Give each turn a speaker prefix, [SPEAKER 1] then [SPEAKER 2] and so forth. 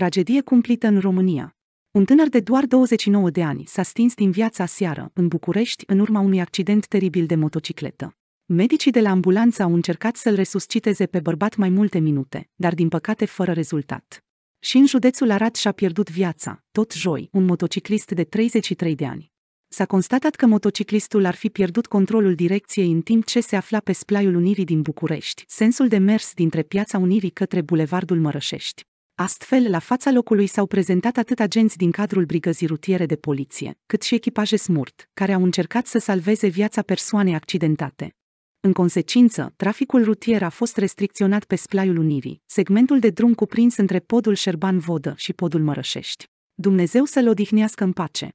[SPEAKER 1] Tragedie cumplită în România. Un tânăr de doar 29 de ani s-a stins din viața seară, în București, în urma unui accident teribil de motocicletă. Medicii de la ambulanță au încercat să-l resusciteze pe bărbat mai multe minute, dar din păcate fără rezultat. Și în județul Arad și-a pierdut viața, tot joi, un motociclist de 33 de ani. S-a constatat că motociclistul ar fi pierdut controlul direcției în timp ce se afla pe splaiul Unirii din București, sensul de mers dintre Piața Unirii către Bulevardul Mărășești. Astfel, la fața locului s-au prezentat atât agenți din cadrul brigăzii rutiere de poliție, cât și echipaje smurt, care au încercat să salveze viața persoanei accidentate. În consecință, traficul rutier a fost restricționat pe Splaiul Unirii, segmentul de drum cuprins între podul Șerban-Vodă și podul Mărășești. Dumnezeu să-l odihnească în pace!